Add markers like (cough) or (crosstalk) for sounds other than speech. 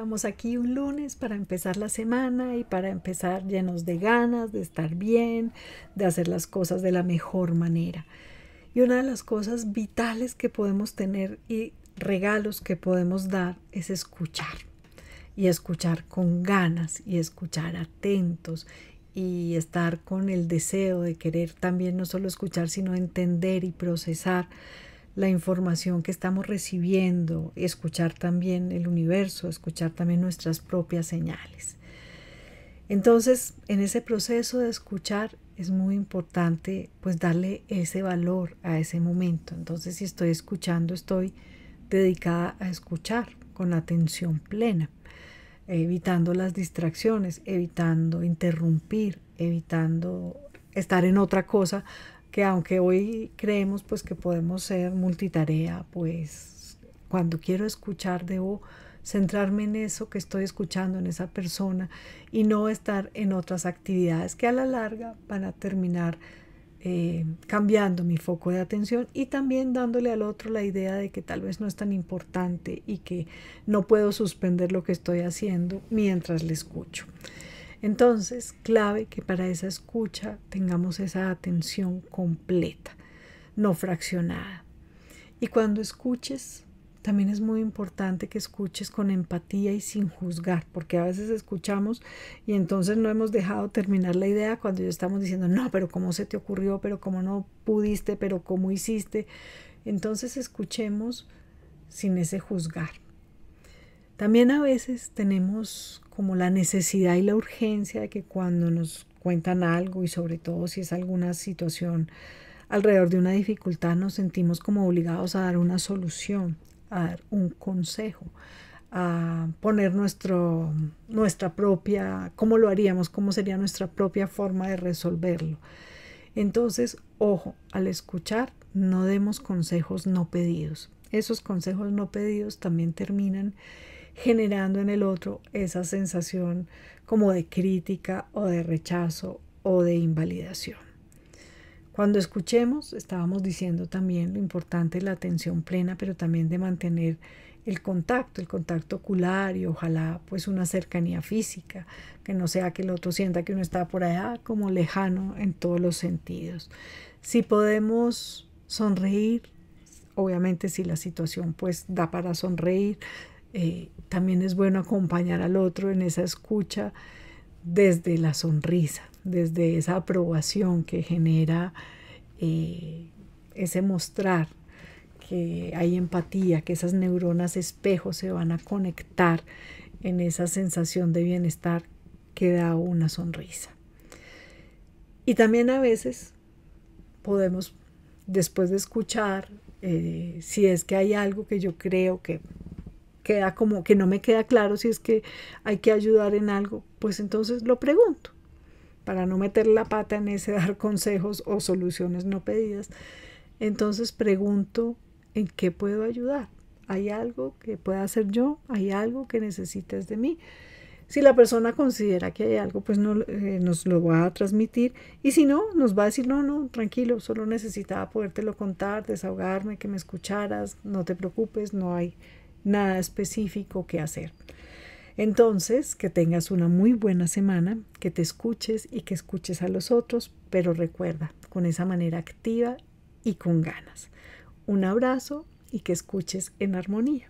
Estamos aquí un lunes para empezar la semana y para empezar llenos de ganas, de estar bien, de hacer las cosas de la mejor manera. Y una de las cosas vitales que podemos tener y regalos que podemos dar es escuchar. Y escuchar con ganas y escuchar atentos y estar con el deseo de querer también no solo escuchar, sino entender y procesar la información que estamos recibiendo, escuchar también el universo, escuchar también nuestras propias señales. Entonces, en ese proceso de escuchar es muy importante pues darle ese valor a ese momento. Entonces, si estoy escuchando, estoy dedicada a escuchar con atención plena, evitando las distracciones, evitando interrumpir, evitando estar en otra cosa que aunque hoy creemos pues que podemos ser multitarea, pues cuando quiero escuchar debo centrarme en eso que estoy escuchando, en esa persona y no estar en otras actividades que a la larga van a terminar eh, cambiando mi foco de atención y también dándole al otro la idea de que tal vez no es tan importante y que no puedo suspender lo que estoy haciendo mientras le escucho. Entonces, clave que para esa escucha tengamos esa atención completa, no fraccionada. Y cuando escuches, también es muy importante que escuches con empatía y sin juzgar, porque a veces escuchamos y entonces no hemos dejado terminar la idea cuando ya estamos diciendo, no, pero ¿cómo se te ocurrió? ¿Pero cómo no pudiste? ¿Pero cómo hiciste? Entonces escuchemos sin ese juzgar. También a veces tenemos como la necesidad y la urgencia de que cuando nos cuentan algo y sobre todo si es alguna situación alrededor de una dificultad nos sentimos como obligados a dar una solución, a dar un consejo, a poner nuestro, nuestra propia, cómo lo haríamos, cómo sería nuestra propia forma de resolverlo. Entonces, ojo, al escuchar, no demos consejos no pedidos. Esos consejos no pedidos también terminan generando en el otro esa sensación como de crítica o de rechazo o de invalidación. Cuando escuchemos, estábamos diciendo también lo importante de la atención plena, pero también de mantener el contacto, el contacto ocular y ojalá pues una cercanía física, que no sea que el otro sienta que uno está por allá como lejano en todos los sentidos. Si podemos sonreír, obviamente si la situación pues da para sonreír, eh, también es bueno acompañar al otro en esa escucha desde la sonrisa, desde esa aprobación que genera eh, ese mostrar que hay empatía, que esas neuronas espejos se van a conectar en esa sensación de bienestar que da una sonrisa. Y también a veces podemos, después de escuchar, eh, si es que hay algo que yo creo que queda como que no me queda claro si es que hay que ayudar en algo, pues entonces lo pregunto para no meter la pata en ese (laughs) dar consejos o soluciones no pedidas. Entonces pregunto en qué puedo ayudar. ¿Hay algo que pueda hacer yo? ¿Hay algo que necesites de mí? Si la persona considera que hay algo, pues no, eh, nos lo va a transmitir. Y si no, nos va a decir, no, no, tranquilo, solo necesitaba podértelo contar, desahogarme, que me escucharas, no te preocupes, no hay nada específico que hacer. Entonces, que tengas una muy buena semana, que te escuches y que escuches a los otros, pero recuerda, con esa manera activa y con ganas. Un abrazo y que escuches en armonía.